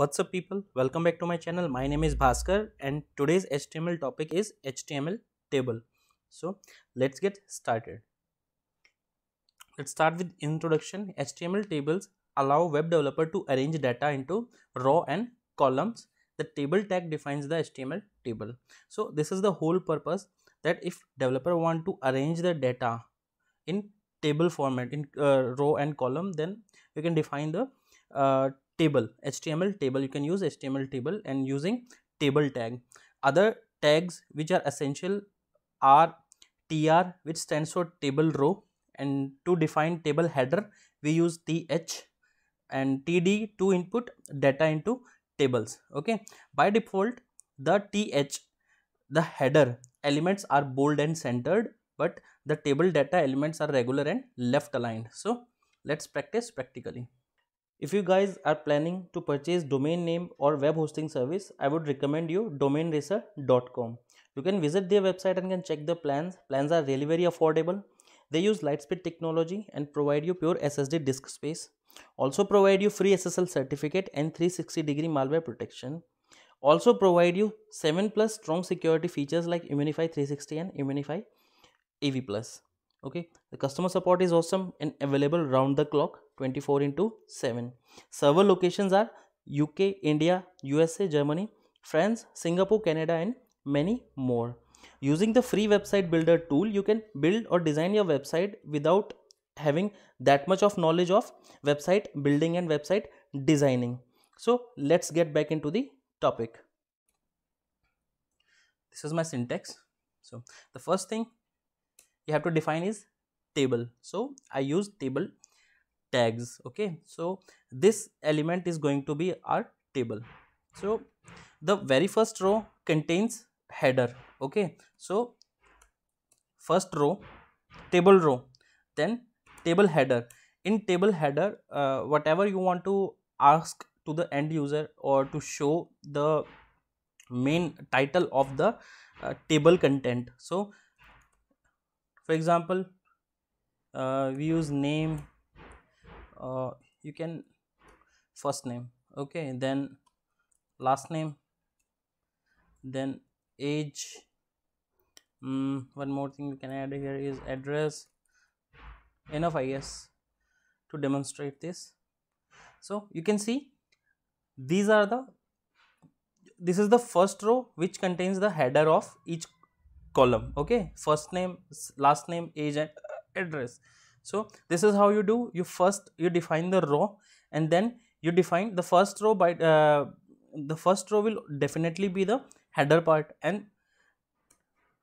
What's up people? Welcome back to my channel. My name is Bhaskar and today's HTML topic is HTML table. So let's get started. Let's start with introduction. HTML tables allow web developer to arrange data into row and columns. The table tag defines the HTML table. So this is the whole purpose that if developer want to arrange the data in table format in uh, row and column then you can define the uh, table html table you can use html table and using table tag other tags which are essential are tr which stands for table row and to define table header we use th and td to input data into tables okay by default the th the header elements are bold and centered but the table data elements are regular and left aligned so let's practice practically if you guys are planning to purchase domain name or web hosting service, I would recommend you domainracer.com. You can visit their website and can check the plans. Plans are really very affordable. They use Lightspeed technology and provide you pure SSD disk space. Also provide you free SSL certificate and 360 degree malware protection. Also provide you 7 plus strong security features like Immunify 360 and Immunify AV plus okay the customer support is awesome and available round the clock 24 into 7 server locations are uk india usa germany france singapore canada and many more using the free website builder tool you can build or design your website without having that much of knowledge of website building and website designing so let's get back into the topic this is my syntax so the first thing you have to define is table so i use table tags okay so this element is going to be our table so the very first row contains header okay so first row table row then table header in table header uh, whatever you want to ask to the end user or to show the main title of the uh, table content so for example uh, we use name uh, you can first name okay then last name then age mm, one more thing you can add here is address enough i guess to demonstrate this so you can see these are the this is the first row which contains the header of each column okay first name last name age and uh, address so this is how you do you first you define the row and then you define the first row by uh, the first row will definitely be the header part and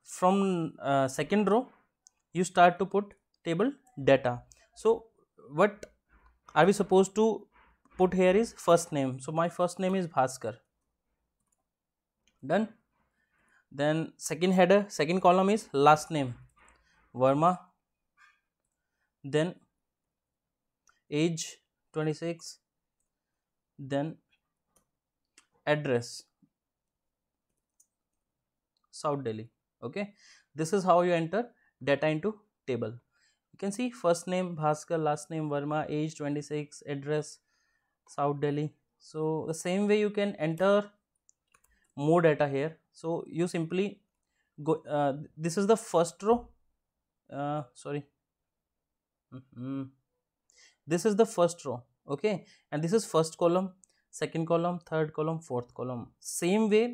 from uh, second row you start to put table data so what are we supposed to put here is first name so my first name is bhaskar done then second header second column is last name Verma then age 26 then address South Delhi okay this is how you enter data into table you can see first name Bhaskar last name Verma age 26 address South Delhi so the same way you can enter more data here so you simply go uh, this is the first row uh, sorry mm -hmm. this is the first row okay and this is first column second column third column fourth column same way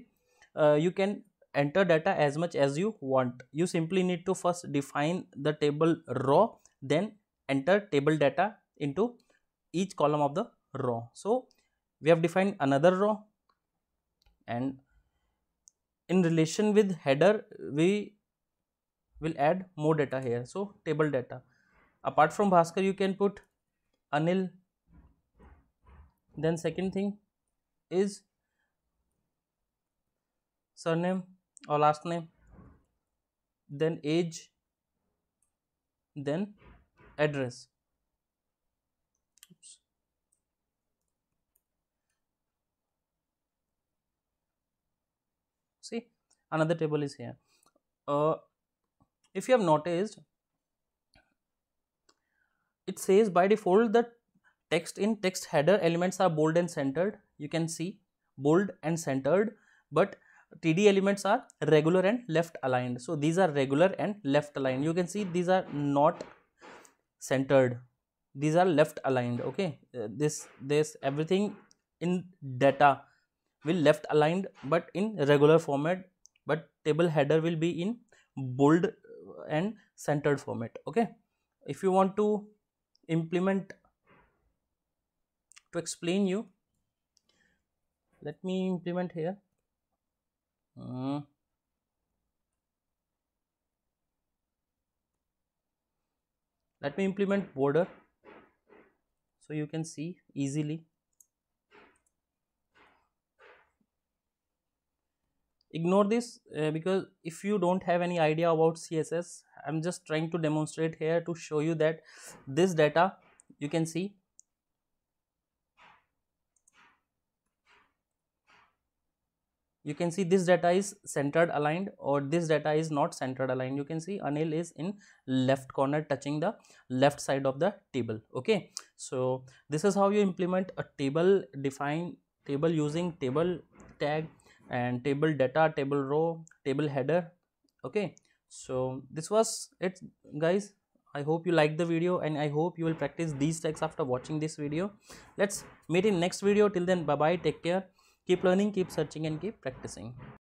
uh, you can enter data as much as you want you simply need to first define the table row then enter table data into each column of the row so we have defined another row and in relation with header we will add more data here so table data apart from Bhaskar you can put Anil then second thing is surname or last name then age then address see another table is here uh, if you have noticed it says by default that text in text header elements are bold and centered you can see bold and centered but td elements are regular and left aligned so these are regular and left aligned you can see these are not centered these are left aligned okay uh, this this everything in data will left aligned but in regular format but table header will be in bold and centered format okay if you want to implement to explain you let me implement here uh, let me implement border so you can see easily ignore this uh, because if you don't have any idea about css i'm just trying to demonstrate here to show you that this data you can see you can see this data is centered aligned or this data is not centered aligned you can see anil is in left corner touching the left side of the table okay so this is how you implement a table define table using table tag and table data table row table header okay so this was it guys i hope you liked the video and i hope you will practice these tricks after watching this video let's meet in next video till then bye bye take care keep learning keep searching and keep practicing